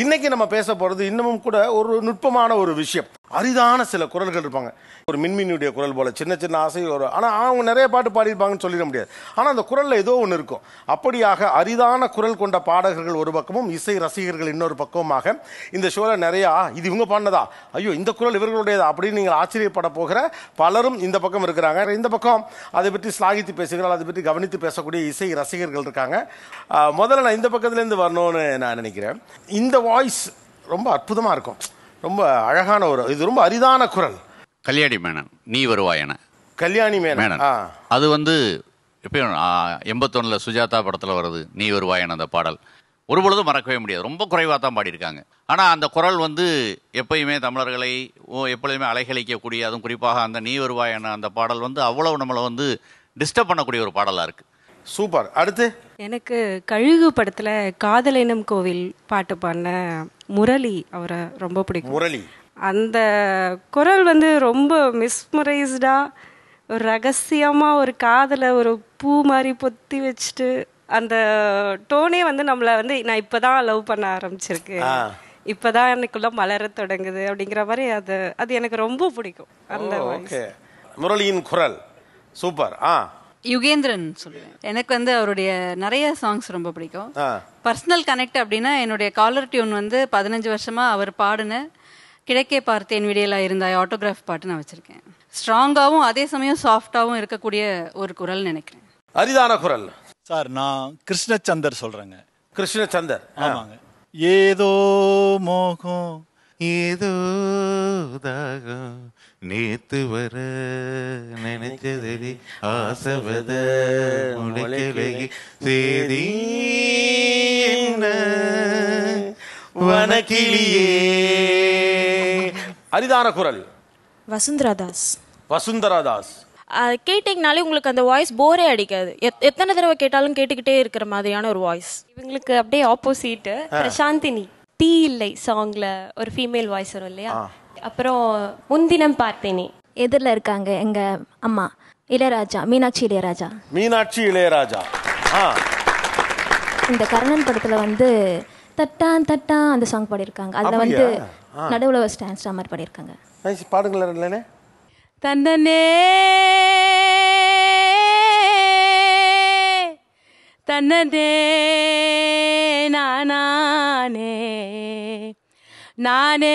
இன்னைக்கு நம்ம பேச போகிறது இன்னமும் கூட ஒரு நுட்பமான ஒரு விஷயம் அரிதான சில குரல்கள் இருப்பாங்க ஒரு மின்மினியுடைய குரல் போல சின்ன சின்ன ஆசை ஒரு ஆனால் அவங்க நிறைய பாட்டு பாடியிருப்பாங்கன்னு சொல்லிட முடியாது ஆனால் அந்த குரலில் ஏதோ ஒன்று இருக்கும் அப்படியாக அரிதான குரல் கொண்ட பாடகர்கள் ஒரு பக்கமும் இசை ரசிகர்கள் இன்னொரு பக்கமாக இந்த ஷோவில் நிறையா இது இவங்க பாடினதா ஐயோ இந்த குரல் இவர்களுடையதா அப்படின்னு நீங்கள் ஆச்சரியப்பட போகிற பலரும் இந்த பக்கம் இருக்கிறாங்க இந்த பக்கம் அதை பற்றி ஸ்லாகித்து பேசுகிறாள் அதை பற்றி கவனித்து பேசக்கூடிய இசை ரசிகர்கள் இருக்காங்க முதல்ல நான் இந்த பக்கத்துலேருந்து வரணும்னு நான் நினைக்கிறேன் இந்த வாய்ஸ் ரொம்ப அற்புதமாக இருக்கும் ரொம்ப அழகான ஒரு இது ரொம்ப அரிதான குரல் கல்யாணி மேனன் நீ என கல்யாணி மேனன் அது வந்து எப்பயும் எண்பத்தொன்னில் சுஜாதா படத்தில் வருது நீ வருவாயன் அந்த பாடல் ஒரு பொழுதும் மறக்கவே முடியாது ரொம்ப குறைவாக தான் பாடியிருக்காங்க ஆனால் அந்த குரல் வந்து எப்பயுமே தமிழர்களை எப்பொழுதுமே அலைகழிக்கக்கூடிய அதுவும் குறிப்பாக அந்த நீ வருவாயன அந்த பாடல் வந்து அவ்வளோ நம்மளை வந்து டிஸ்டர்ப் பண்ணக்கூடிய ஒரு பாடலாக இருக்குது சூப்பர் அடுத்து எனக்கு கழுகு படத்துல காதலினம் கோவில் பாட்டு பாடின முரளி அவரை ரொம்ப பிடிக்கும் முரளி அந்த குரல் வந்து ரொம்ப மிஸ்மரைஸ்டா ஒரு ரகசியமா ஒரு காதல ஒரு பூ மாதிரி பொத்தி வச்சுட்டு அந்த டோனே வந்து நம்மளை வந்து நான் இப்பதான் லவ் பண்ண ஆரம்பிச்சிருக்கேன் இப்பதான் எனக்குள்ள மலர தொடங்குது அப்படிங்கிற மாதிரி அது அது எனக்கு ரொம்ப பிடிக்கும் அந்த முரளியின் குரல் சூப்பர் ஆ யுகேந்திரன் சொல்லுவேன் எனக்கு வந்து அவருடைய நிறைய சாங்ஸ் ரொம்ப பிடிக்கும் பர்சனல் கனெக்ட் அப்படின்னா என்னுடைய காலர் டியூன் வந்து பதினஞ்சு வருஷமா அவர் பாடின கிழக்கே பார்த்தேன் விடியலா இருந்தா ஆட்டோகிராஃப் பாட்டு நான் வச்சிருக்கேன் ஸ்ட்ராங்காகவும் அதே சமயம் சாஃப்டாகவும் இருக்கக்கூடிய ஒரு குரல் நினைக்கிறேன் அரிதான குரல் சார் நான் கிருஷ்ணச்சந்தர் சொல்றேங்க கிருஷ்ணச்சந்தர் ஆமாங்க ஏதோ மோகம் ஏதோ நேத்து வர நினைச்சதடி ஆசவத முளைக்கலகி சேதி வனக்கிளியே அரிதான குரல் வசுந்தரா தாஸ் வசுந்தரா தாஸ் கேட்டிங்கனாலே உங்களுக்கு அந்த வாய்ஸ் போரே அடிக்காது எத்தனை தடவை கேட்டாலும் கேட்டுக்கிட்டே இருக்கிற மாதிரியான ஒரு வாய்ஸ் இவங்களுக்கு அப்படியே ஆப்போசிட் பிரசாந்தினி தீ இல்லை சாங்ல ஒரு ஃபீமேல் வாய்ஸ் வரும் இல்லையா அப்புறம் முன்தினம் பார்த்தேனே எதிரில் இருக்காங்க எங்க அம்மா இளையராஜா மீனாட்சி இளையராஜா மீனாட்சி இளையராஜா இந்த கர்ணன் படத்துல வந்து தட்டான் தட்டான் அந்த சாங் பாடியிருக்காங்க அதுல வந்து நடுவுல ஸ்டான்ஸ் மாதிரி பாடியிருக்காங்க நைஸ் பாடுங்களேன் இல்லைனே நானே நானே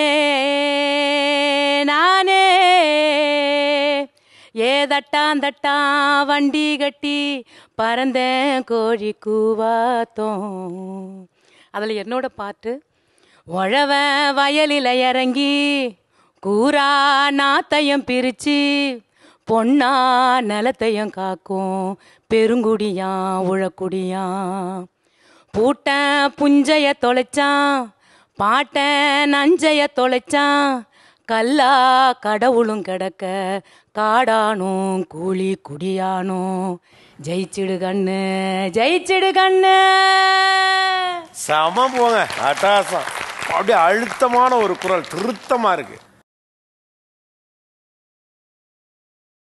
ஏதட்டாந்தட்டா வண்டி கட்டி பறந்த கோழி கூவாத்தோம் அதில் என்னோட பாட்டு உழவ வயலில் இறங்கி கூரா நாத்தையும் பிரித்து பொன்னா நிலத்தையும் காக்கும் பெருங்குடியான் உழக்குடியான் பூட்ட புஞ்சைய தொலைச்சான் பாட்ட நஞ்சைய தொலைச்சான் கல்லா கடவுளும் கிடக்க காடானும் கூலி குடியானோ ஜெயிச்சிடு கண்ணு ஜெயிச்சிடு கண்ணு சமம் போங்க அட்டாசம் அப்படியே அழுத்தமான ஒரு குரல் திருத்தமா இருக்கு